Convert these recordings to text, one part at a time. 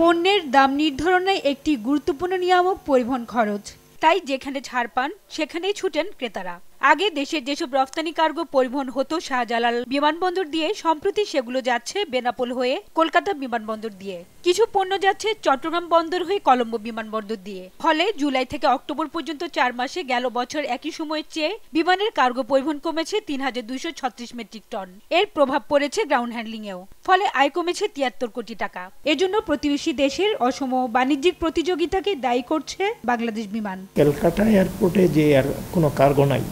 পণ্যের দাম নির্ধারণে একটি গুরুত্বপূর্ণ নিয়ামক পরিবহন খরচ তাই যেখানে ছাড় পান সেখানেই ছুটেন ক্রেতারা আগে দেশের যেসব রফতানি কার্গো পরিবহন হতো শাহজালাল বিমানবন্দর দিয়ে সম্প্রতি সেগুলো যাচ্ছে বেনাপোল হয়ে কলকাতা বিমানবন্দর দিয়ে কিছু পণ্য যাচ্ছে চট্টগ্রাম বন্দর হয়ে কলম্বো বিমানবন্দর দিয়ে ফলে জুলাই থেকে অক্টোবর পর্যন্ত চার মাসে গেল বছর একই সময়ের চেয়ে বিমানের কার্গো পরিবহন কমেছে তিন হাজার ছত্রিশ মেট্রিক টন এর প্রভাব পড়েছে গ্রাউন্ড হ্যান্ডলিংয়েও ফলে আয় কমেছে তিয়াত্তর কোটি টাকা এজন্য প্রতিবেশী দেশের অসম বাণিজ্যিক প্রতিযোগিতাকে দায়ী করছে বাংলাদেশ বিমান ক্যালকাটা এয়ারপোর্টে যে আর কোনো কার্গো নাই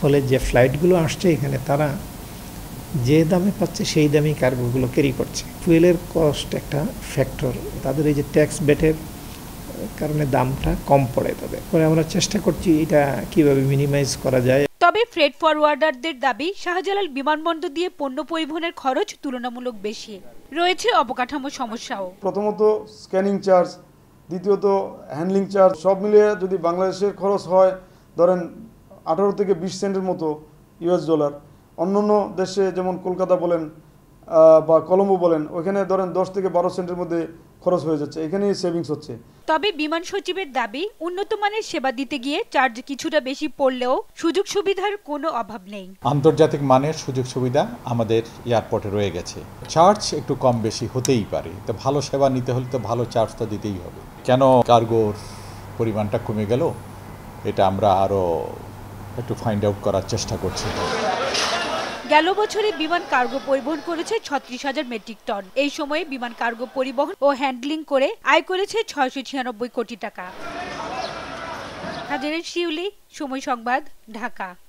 ফলে যে ফ্লাইটগুলো আসছে এখানে তারা যে দামে পাচ্ছে সেই দামেই কার্গোগুলো ক্যারি করছে ফুয়েলের কস্ট একটা ফ্যাক্টর তাদের এই যে ট্যাক্স বেটের কারণে দামটা কম পড়ে তাদের পরে আমরা চেষ্টা করছি এটা কিভাবে মিনিমাইজ করা যায় তবে ফ্রেড ফরওয়ার্ডারদের দাবি শাহজালাল বিমানবন্দর দিয়ে পণ্য পরিবহনের খরচ তুলনামূলক বেশি রয়েছে অবকাঠামো সমস্যাও প্রথমত স্ক্যানিং চার্জ দ্বিতীয়ত হ্যান্ডলিং চার্জ সব মিলিয়ে যদি বাংলাদেশের খরচ হয় ধরেন আঠারো থেকে বিশ সেন্টের মতো ইউএস ডলার অন্য অন্য দেশে যেমন কলকাতা বলেন বা কলম্বো বলেন ওখানে ধরেন দশ থেকে বারো সেন্টের মধ্যে খরচ হয়ে যাচ্ছে এখানেই সেভিংস হচ্ছে তবে বিমান সচিবের দাবি উন্নত মানের সেবা দিতে গিয়ে চার্জ কিছুটা বেশি পড়লেও সুযোগ সুবিধার কোনো অভাব নেই আন্তর্জাতিক মানের সুযোগ সুবিধা আমাদের এয়ারপোর্টে রয়ে গেছে চার্জ একটু কম বেশি হতেই পারে তো ভালো সেবা নিতে হলে তো ভালো চার্জ তো দিতেই হবে কেন কার্গোর পরিমাণটা কমে গেল এটা আমরা আরও একটু ফাইন্ড আউট করার চেষ্টা করছে গেল বছরে বিমান কার্গো পরিবহন করেছে ছত্রিশ হাজার মেট্রিক টন এই সময়ে বিমান কার্গো পরিবহন ও হ্যান্ডলিং করে আয় করেছে ছয়শো ছিয়ানব্বই কোটি টাকা হাজারের শিউলি সময় সংবাদ ঢাকা